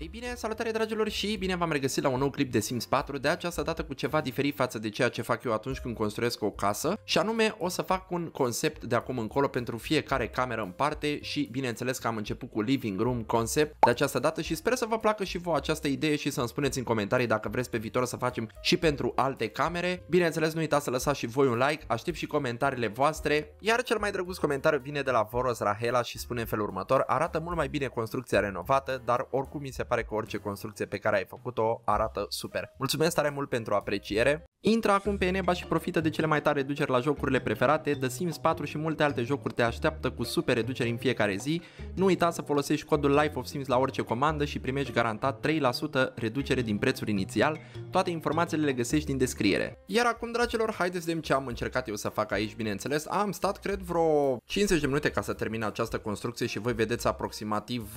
Ei bine, salutare dragilor și bine v-am regăsit la un nou clip de Sims 4, de această dată cu ceva diferit față de ceea ce fac eu atunci când construiesc o casă și anume o să fac un concept de acum încolo pentru fiecare cameră în parte și bineînțeles că am început cu living room concept de această dată și sper să vă placă și vouă această idee și să-mi spuneți în comentarii dacă vreți pe viitor să facem și pentru alte camere. Bineînțeles nu uitați să lăsați și voi un like, aștept și comentariile voastre, iar cel mai drăguț comentariu vine de la Voros Rahela și spune în felul următor, arată mult mai bine construcția renovată, dar oricum mi se pare pare că orice construcție pe care ai făcut-o arată super. Mulțumesc tare mult pentru apreciere Intră acum pe Eneba și profită de cele mai tare reduceri la jocurile preferate, The Sims 4 și multe alte jocuri te așteaptă cu super reduceri în fiecare zi. Nu uita să folosești codul Life of Sims la orice comandă și primești garantat 3% reducere din prețul inițial. Toate informațiile le găsești din descriere. Iar acum, dragilor, haideți să vedem ce am încercat eu să fac aici, bineînțeles. Am stat, cred, vreo 50 de minute ca să termin această construcție și voi vedeți aproximativ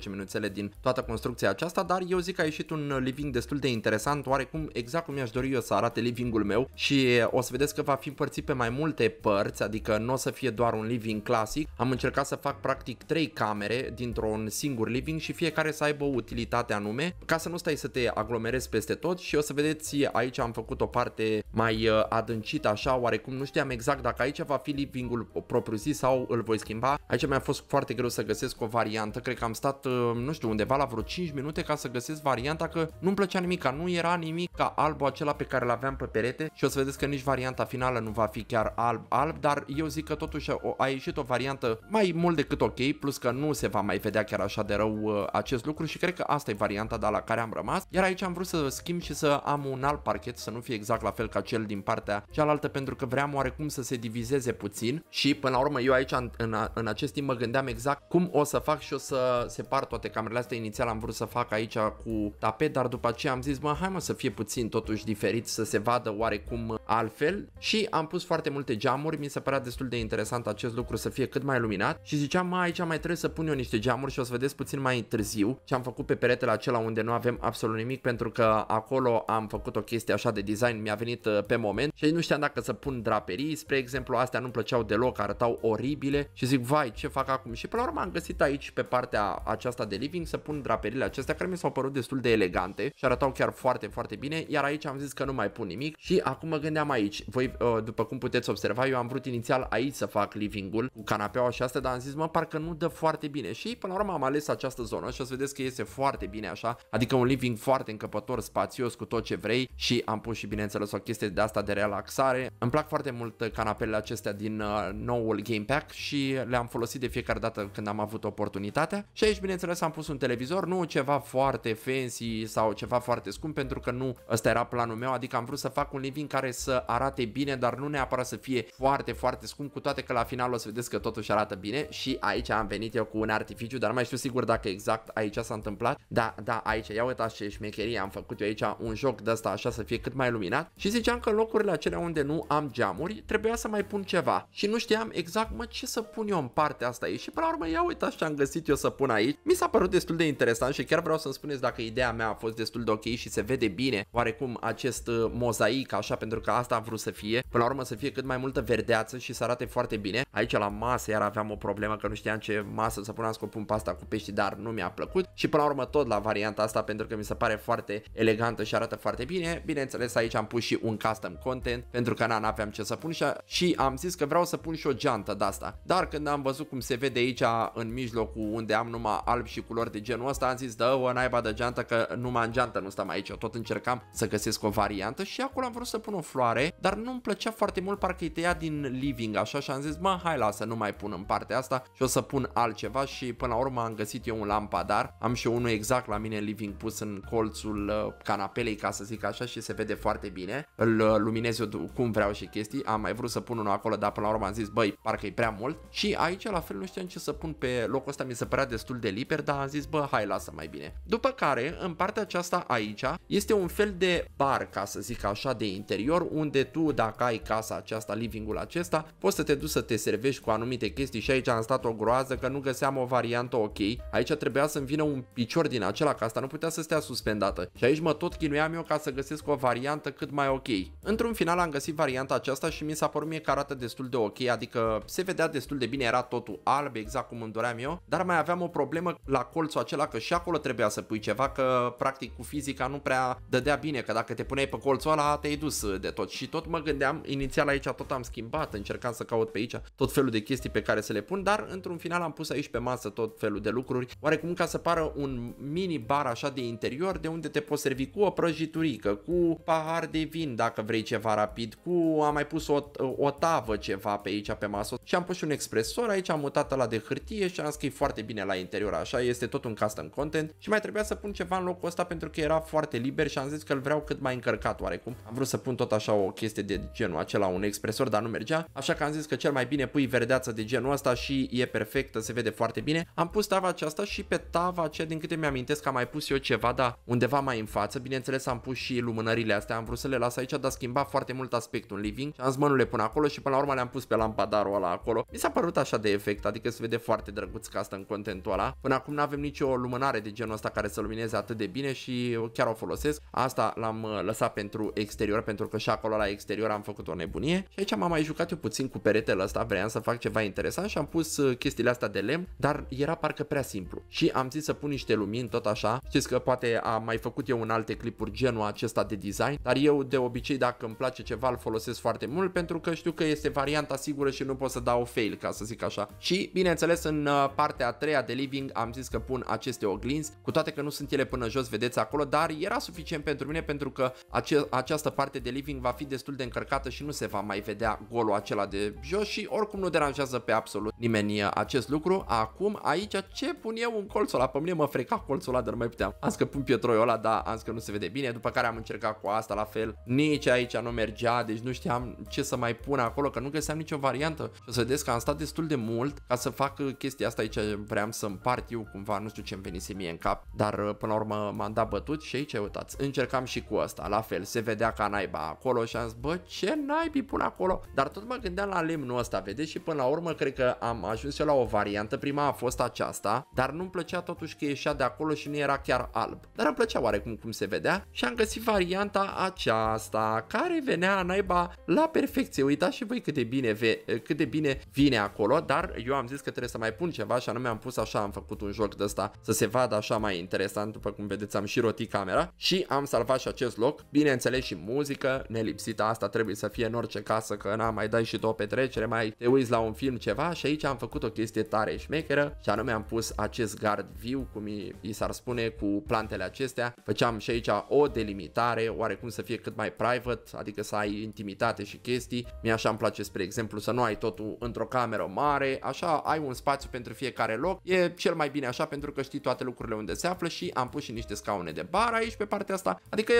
14-15 minuțele din toată construcția aceasta, dar eu zic că a ieșit un living destul de interesant, oarecum exact cum mi mi-aș dori eu să arate livingul meu și o să vedeți că va fi împărțit pe mai multe părți, adică nu o să fie doar un living clasic. Am încercat să fac practic 3 camere dintr-un singur living și fiecare să aibă o utilitate anume, ca să nu stai să te aglomerezi peste tot și o să vedeți aici am făcut o parte mai adâncită așa, oarecum nu știam exact dacă aici va fi livingul propriu zis sau îl voi schimba. Aici mi-a fost foarte greu să găsesc o variantă, cred că am stat, nu știu, undeva la vreo 5 minute ca să găsesc varianta că nu-mi plăcea nimic, nu era nimic ca alb acela pe care îl aveam pe perete și o să vedeți că nici varianta finală nu va fi chiar alb-alb, dar eu zic că totuși a ieșit o variantă mai mult decât ok, plus că nu se va mai vedea chiar așa de rău uh, acest lucru și cred că asta e varianta de la care am rămas, iar aici am vrut să schimb și să am un alt parchet, să nu fie exact la fel ca cel din partea cealaltă, pentru că vreau oarecum să se divizeze puțin și până la urmă eu aici în, în, în acest timp mă gândeam exact cum o să fac și o să separ toate camerele astea, inițial am vrut să fac aici cu tapet, dar după aceea am zis, mă, hai mă să fie puțin totuși diferit, să se vadă oarecum altfel și am pus foarte multe geamuri, mi se părea destul de interesant acest lucru să fie cât mai luminat și ziceam, mai aici mai trebuie să pun eu niște geamuri și o să vedeți puțin mai târziu ce am făcut pe peretele acela unde nu avem absolut nimic pentru că acolo am făcut o chestie așa de design, mi-a venit uh, pe moment și nu știam dacă să pun draperii, spre exemplu, astea nu-mi plăceau deloc, arătau oribile și zic, vai, ce fac acum? Și până la urmă am găsit aici pe partea aceasta de living să pun draperile acestea care mi s-au părut destul de elegante și arătau chiar foarte, foarte bine, iar aici am am zis că nu mai pun nimic și acum mă gândeam aici, voi uh, după cum puteți observa, eu am vrut inițial aici să fac living-ul cu canapeaua și asta, dar am zis mă, parcă nu dă foarte bine și până la urmă am ales această zonă și o să vedeți că iese foarte bine așa, adică un living foarte încăpător, spațios, cu tot ce vrei și am pus și bineînțeles o chestie de asta de relaxare. Îmi plac foarte mult uh, canapelele acestea din uh, noul Game Pack și le-am folosit de fiecare dată când am avut oportunitatea și aici bineînțeles am pus un televizor, nu ceva foarte fancy sau ceva foarte scump pentru că nu ăsta era plan planul meu, adică am vrut să fac un living care să arate bine, dar nu neapărat să fie foarte, foarte scump, cu toate că la final o să vedeți că totuși arată bine și aici am venit eu cu un artificiu, dar nu mai știu sigur dacă exact aici s-a întâmplat. Da, da, aici, ia uitați ce șmecherie am făcut eu aici, un joc de asta așa să fie cât mai luminat și ziceam că locurile acelea unde nu am geamuri, trebuia să mai pun ceva și nu știam exact, mă, ce să pun eu în partea asta aici și până la urmă, ia uitați ce am găsit eu să pun aici. Mi s-a părut destul de interesant și chiar vreau să-mi spuneți dacă ideea mea a fost destul de ok și se vede bine oarecum acest uh, mozaic așa pentru că asta am vrut să fie. Până la urmă să fie cât mai multă verdeață și să arate foarte bine. Aici la masă iar aveam o problemă că nu știam ce masă să pun, să pun pasta cu pești, dar nu mi-a plăcut. Și până la urmă tot la varianta asta pentru că mi se pare foarte elegantă și arată foarte bine. Bineînțeles aici am pus și un custom content pentru că n-aveam ce să pun și, și am zis că vreau să pun și o geantă de asta. Dar când am văzut cum se vede aici în mijlocul unde am numai alb și culori de genul ăsta, am zis dă o naiba de geantă că numai în geantă nu stăm aici. Eu tot încercam să găsesc o variantă și acolo am vrut să pun o floare, dar nu-mi plăcea foarte mult, parcă e din living așa și am zis, mă, hai lasă, nu mai pun în partea asta și o să pun altceva și până la urmă am găsit eu un lampadar, am și unul exact la mine living pus în colțul uh, canapelei, ca să zic așa, și se vede foarte bine, îl uh, luminez eu cum vreau și chestii, am mai vrut să pun unul acolo, dar până la urmă am zis, băi, parcă e prea mult și aici la fel nu știam ce să pun pe locul ăsta, mi se părea destul de liber, dar am zis, bă, hai, lasă mai bine. După care, în partea aceasta aici, este un fel de bar bar, ca să zic așa, de interior, unde tu, dacă ai casa aceasta, livingul acesta, poți să te duci să te servești cu anumite chestii și aici am stat o groază că nu găseam o variantă ok. Aici trebuia să-mi vină un picior din acela, ca asta nu putea să stea suspendată. Și aici mă tot chinuiam eu ca să găsesc o variantă cât mai ok. Într-un final am găsit varianta aceasta și mi s-a părut mie că arată destul de ok, adică se vedea destul de bine, era totul alb, exact cum îmi doream eu, dar mai aveam o problemă la colțul acela că și acolo trebuia să pui ceva, că practic cu fizica nu prea dădea bine, că dacă dacă te puneai pe colțul ăla, te-ai dus uh, de tot. Și tot mă gândeam, inițial aici tot am schimbat, încercam să caut pe aici tot felul de chestii pe care să le pun, dar într-un final am pus aici pe masă tot felul de lucruri, oarecum ca să pară un mini bar așa de interior, de unde te poți servi cu o prăjiturică, cu pahar de vin dacă vrei ceva rapid, cu am mai pus o, o tavă ceva pe aici pe masă și am pus și un expresor aici, am mutat la de hârtie și am scris foarte bine la interior, așa este tot un custom content și mai trebuia să pun ceva în locul ăsta pentru că era foarte liber și am zis că îl vreau cât mai încărcat oarecum. Am vrut să pun tot așa o chestie de genul acela, un expresor, dar nu mergea, așa că am zis că cel mai bine pui verdeață de genul ăsta și e perfectă, se vede foarte bine. Am pus tava aceasta și pe tava aceea, din câte mi-amintesc, că am mai pus eu ceva, dar undeva mai în față. Bineînțeles, am pus și lumânările astea, am vrut să le las aici, dar schimba foarte mult aspectul în living. Și am zis, mă, nu le pun acolo și până la urmă le-am pus pe lampadarul ăla acolo. Mi s-a părut așa de efect, adică se vede foarte drăguț ca asta în contentul ăla. Până acum nu avem nicio lumânare de genul ăsta care să lumineze atât de bine și chiar o folosesc. Asta l-am lăsat pentru exterior pentru că și acolo la exterior am făcut o nebunie și aici m-am mai jucat eu puțin cu peretele ăsta, vreau să fac ceva interesant și am pus uh, chestiile astea de lemn, dar era parcă prea simplu și am zis să pun niște lumini tot așa, știți că poate am mai făcut eu în alte clipuri genul acesta de design, dar eu de obicei dacă îmi place ceva îl folosesc foarte mult pentru că știu că este varianta sigură și nu pot să dau fail ca să zic așa și bineînțeles în uh, partea a treia de living am zis că pun aceste oglinzi, cu toate că nu sunt ele până jos, vedeți acolo, dar era suficient pentru mine pentru că că ace- această parte de living va fi destul de încărcată și nu se va mai vedea golul acela de jos și oricum nu deranjează pe absolut nimeni uh, acest lucru. Acum aici ce pun eu un colțul ăla? Pe mine mă freca colțul ăla, dar nu mai puteam. Am că pun pietroiul ăla, dar am că nu se vede bine, după care am încercat cu asta la fel. Nici aici nu mergea, deci nu știam ce să mai pun acolo, că nu găseam nicio variantă. Și o să vedeți că am stat destul de mult ca să fac uh, chestia asta aici, vreau să împart eu cumva, nu știu ce-mi venise mie în cap, dar uh, până la urmă m-am dat bătut și aici, uitați, încercam și cu asta ăsta, la fel, se vedea ca naiba acolo și am zis, bă, ce naibii pun acolo? Dar tot mă gândeam la lemnul ăsta, vedeți? Și până la urmă cred că am ajuns eu la o variantă, prima a fost aceasta, dar nu-mi plăcea totuși că ieșea de acolo și nu era chiar alb. Dar îmi plăcea oarecum cum se vedea și am găsit varianta aceasta, care venea naiba la perfecție. Uitați și voi cât de bine, ve cât de bine vine acolo, dar eu am zis că trebuie să mai pun ceva și anume am pus așa, am făcut un joc de ăsta să se vadă așa mai interesant, după cum vedeți am și rotit camera și am salvat și acest loc loc. Bineînțeles și muzică, nelipsită asta trebuie să fie în orice casă, că am mai dai și tu o petrecere, mai te uiți la un film ceva și aici am făcut o chestie tare șmecheră și anume am pus acest gard viu, cum i, s-ar spune, cu plantele acestea. Făceam și aici o delimitare, oarecum să fie cât mai private, adică să ai intimitate și chestii. mi așa îmi place, spre exemplu, să nu ai totul într-o cameră mare, așa ai un spațiu pentru fiecare loc. E cel mai bine așa pentru că știi toate lucrurile unde se află și am pus și niște scaune de bar aici pe partea asta. Adică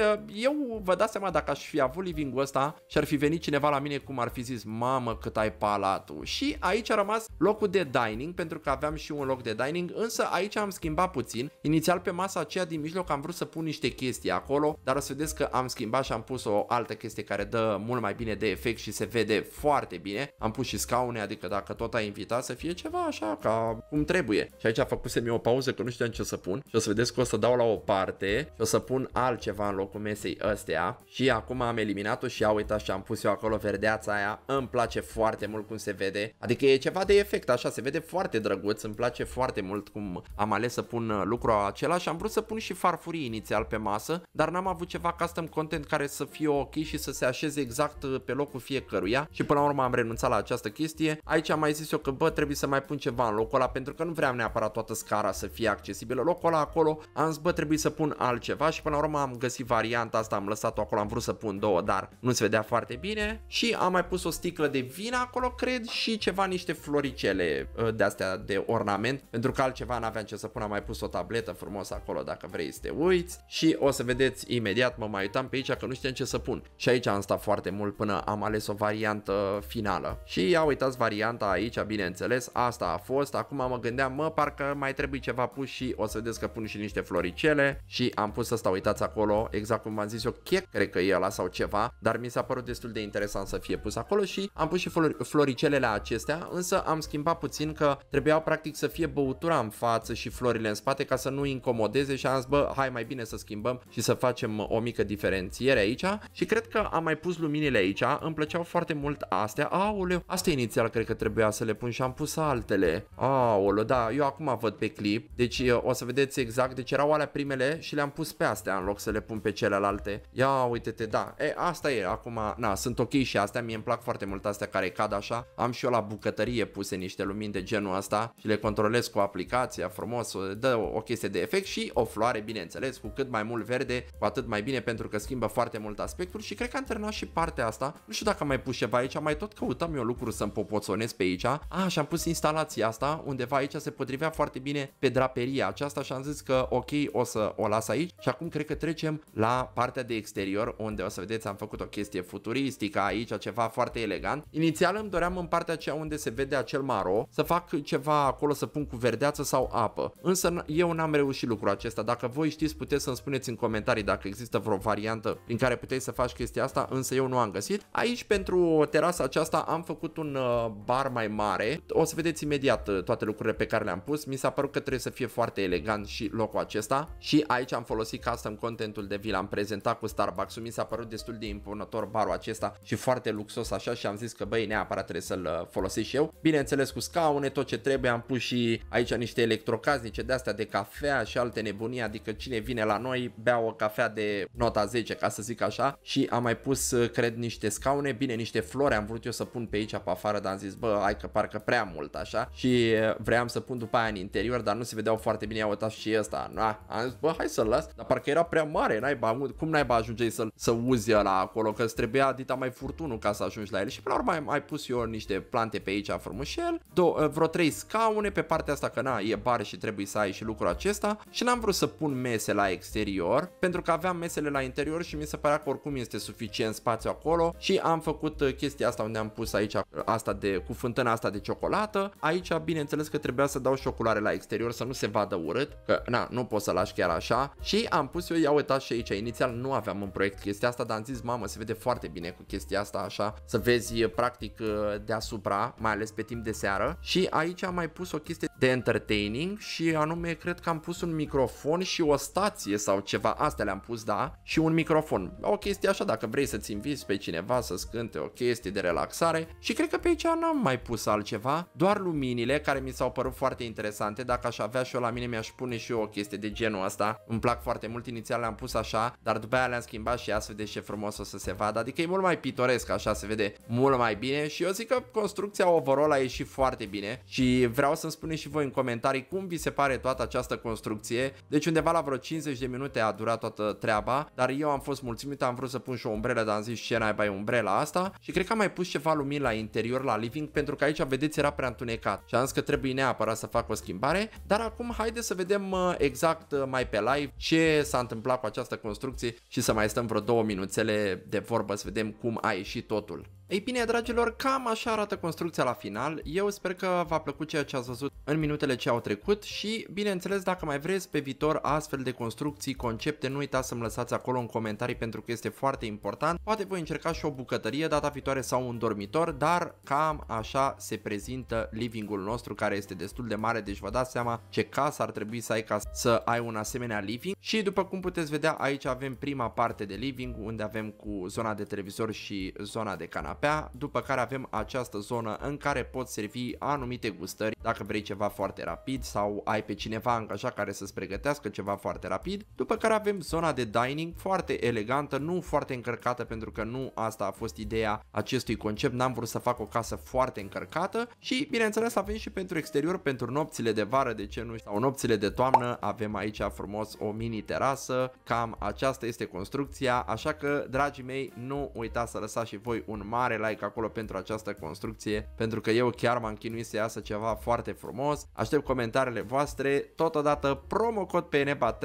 eu vă dați seama dacă aș fi avut living-ul ăsta și ar fi venit cineva la mine cum ar fi zis, mamă cât ai palatul. Și aici a rămas locul de dining, pentru că aveam și un loc de dining, însă aici am schimbat puțin. Inițial pe masa aceea din mijloc am vrut să pun niște chestii acolo, dar o să vedeți că am schimbat și am pus o altă chestie care dă mult mai bine de efect și se vede foarte bine. Am pus și scaune, adică dacă tot ai invitat să fie ceva așa, ca cum trebuie. Și aici făcut eu o pauză că nu știam ce să pun și o să vedeți că o să dau la o parte și o să pun altceva în locul mesei piesei astea și acum am eliminat-o și a uitat și am pus eu acolo verdeața aia, îmi place foarte mult cum se vede, adică e ceva de efect așa, se vede foarte drăguț, îmi place foarte mult cum am ales să pun uh, lucrul acela și am vrut să pun și farfurii inițial pe masă, dar n-am avut ceva custom content care să fie ok și să se așeze exact uh, pe locul fiecăruia și până la urmă am renunțat la această chestie. Aici am mai zis eu că bă, trebuie să mai pun ceva în locul ăla pentru că nu vreau neapărat toată scara să fie accesibilă. Locul ăla acolo am zis bă, trebuie să pun altceva și până la urmă am găsit varianta data asta am lăsat-o acolo, am vrut să pun două, dar nu se vedea foarte bine și am mai pus o sticlă de vin acolo, cred, și ceva niște floricele uh, de astea de ornament, pentru că altceva n-aveam ce să pun, am mai pus o tabletă frumos acolo dacă vrei să te uiți și o să vedeți imediat, mă mai uitam pe aici că nu știam ce să pun și aici am stat foarte mult până am ales o variantă finală și ia uitați varianta aici, bineînțeles, asta a fost, acum mă gândeam, mă, parcă mai trebuie ceva pus și o să vedeți că pun și niște floricele și am pus asta, uitați acolo, exact cum cum v-am zis eu, chec, cred că e ăla sau ceva, dar mi s-a părut destul de interesant să fie pus acolo și am pus și floricelele acestea, însă am schimbat puțin că trebuiau practic să fie băutura în față și florile în spate ca să nu incomodeze și am zis, bă, hai mai bine să schimbăm și să facem o mică diferențiere aici și cred că am mai pus luminile aici, îmi plăceau foarte mult astea, aoleu, astea inițial cred că trebuia să le pun și am pus altele, aoleu, da, eu acum văd pe clip, deci o să vedeți exact, deci erau alea primele și le-am pus pe astea în loc să le pun pe celelalte cealaltă. Ia uite-te, da, e, asta e, acum, na, sunt ok și astea, mie îmi plac foarte mult astea care cad așa. Am și eu la bucătărie puse niște lumini de genul ăsta și le controlez cu aplicația frumos, dă o chestie de efect și o floare, bineînțeles, cu cât mai mult verde, cu atât mai bine pentru că schimbă foarte mult aspectul și cred că am terminat și partea asta. Nu știu dacă am mai pus ceva aici, mai tot căutam eu lucruri să-mi popoțonez pe aici. A, ah, și am pus instalația asta, undeva aici se potrivea foarte bine pe draperia aceasta și am zis că ok, o să o las aici și acum cred că trecem la partea de exterior, unde o să vedeți am făcut o chestie futuristică aici, ceva foarte elegant. Inițial îmi doream în partea aceea unde se vede acel maro să fac ceva acolo să pun cu verdeață sau apă, însă eu n-am reușit lucrul acesta. Dacă voi știți puteți să-mi spuneți în comentarii dacă există vreo variantă prin care puteți să faci chestia asta, însă eu nu am găsit. Aici pentru terasa aceasta am făcut un uh, bar mai mare, o să vedeți imediat uh, toate lucrurile pe care le-am pus, mi s-a părut că trebuie să fie foarte elegant și locul acesta și aici am folosit custom contentul de Vila Impress prezentat cu Starbucks-ul, mi s-a părut destul de impunător barul acesta și foarte luxos așa și am zis că băi neapărat trebuie să-l uh, folosesc și eu. Bineînțeles cu scaune, tot ce trebuie, am pus și aici niște electrocaznice de astea de cafea și alte nebunii, adică cine vine la noi bea o cafea de nota 10 ca să zic așa și am mai pus uh, cred niște scaune, bine niște flori am vrut eu să pun pe aici pe afară, dar am zis bă hai că parcă prea mult așa și uh, vreau să pun după aia în interior, dar nu se vedeau foarte bine, i-au uitat și ăsta, na, am zis bă hai să-l las, dar parcă era prea mare, n-ai bă, cum naiba ajungeai să, să uzi la acolo, că îți trebuia dita mai furtunul ca să ajungi la el și pe la urmă ai, ai pus eu niște plante pe aici frumușel, do, ă, vreo trei scaune pe partea asta că na, e bar și trebuie să ai și lucrul acesta și n-am vrut să pun mese la exterior pentru că aveam mesele la interior și mi se părea că oricum este suficient spațiu acolo și am făcut ă, chestia asta unde am pus aici ă, asta de, cu fântâna asta de ciocolată. Aici bineînțeles că trebuia să dau și la exterior să nu se vadă urât, că na, nu pot să lași chiar așa și am pus eu, iau etaj și aici, inițial inițial nu aveam în proiect chestia asta, dar am zis, mamă, se vede foarte bine cu chestia asta, așa, să vezi practic deasupra, mai ales pe timp de seară. Și aici am mai pus o chestie de entertaining și anume, cred că am pus un microfon și o stație sau ceva, astea le-am pus, da, și un microfon. O chestie așa, dacă vrei să-ți inviți pe cineva să scânte cânte o chestie de relaxare și cred că pe aici n-am mai pus altceva, doar luminile care mi s-au părut foarte interesante, dacă aș avea și eu la mine mi-aș pune și eu o chestie de genul ăsta, îmi plac foarte mult, inițial le-am pus așa, dar dar după aia le-am schimbat și astfel de ce frumos o să se vadă, adică e mult mai pitoresc, așa se vede mult mai bine și eu zic că construcția overall a ieșit foarte bine și vreau să-mi spuneți și voi în comentarii cum vi se pare toată această construcție, deci undeva la vreo 50 de minute a durat toată treaba, dar eu am fost mulțumit, am vrut să pun și o umbrelă, dar am zis ce naiba e umbrela asta și cred că am mai pus ceva lumini la interior, la living, pentru că aici, vedeți, era prea întunecat și am zis că trebuie neapărat să fac o schimbare, dar acum haide să vedem uh, exact uh, mai pe live ce s-a întâmplat cu această construcție discuții și să mai stăm vreo două minuțele de vorbă să vedem cum a ieșit totul. Ei bine, dragilor, cam așa arată construcția la final. Eu sper că v-a plăcut ceea ce ați văzut în minutele ce au trecut și, bineînțeles, dacă mai vreți pe viitor astfel de construcții, concepte, nu uitați să-mi lăsați acolo în comentarii pentru că este foarte important. Poate voi încerca și o bucătărie data viitoare sau un dormitor, dar cam așa se prezintă livingul nostru care este destul de mare, deci vă dați seama ce casă ar trebui să ai ca să ai un asemenea living. Și după cum puteți vedea, aici avem prima parte de living unde avem cu zona de televizor și zona de canapă canapea, după care avem această zonă în care poți servi anumite gustări dacă vrei ceva foarte rapid sau ai pe cineva angajat care să-ți pregătească ceva foarte rapid, după care avem zona de dining foarte elegantă, nu foarte încărcată pentru că nu asta a fost ideea acestui concept, n-am vrut să fac o casă foarte încărcată și bineînțeles avem și pentru exterior, pentru nopțile de vară, de ce nu, sau nopțile de toamnă, avem aici frumos o mini terasă, cam aceasta este construcția, așa că dragii mei nu uitați să lăsați și voi un mare mare like acolo pentru această construcție, pentru că eu chiar m-am chinuit să iasă ceva foarte frumos. Aștept comentariile voastre, totodată promo cod PNBA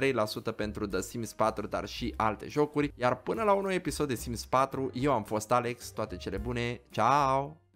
3% pentru The Sims 4, dar și alte jocuri, iar până la un nou episod de Sims 4, eu am fost Alex, toate cele bune, ciao!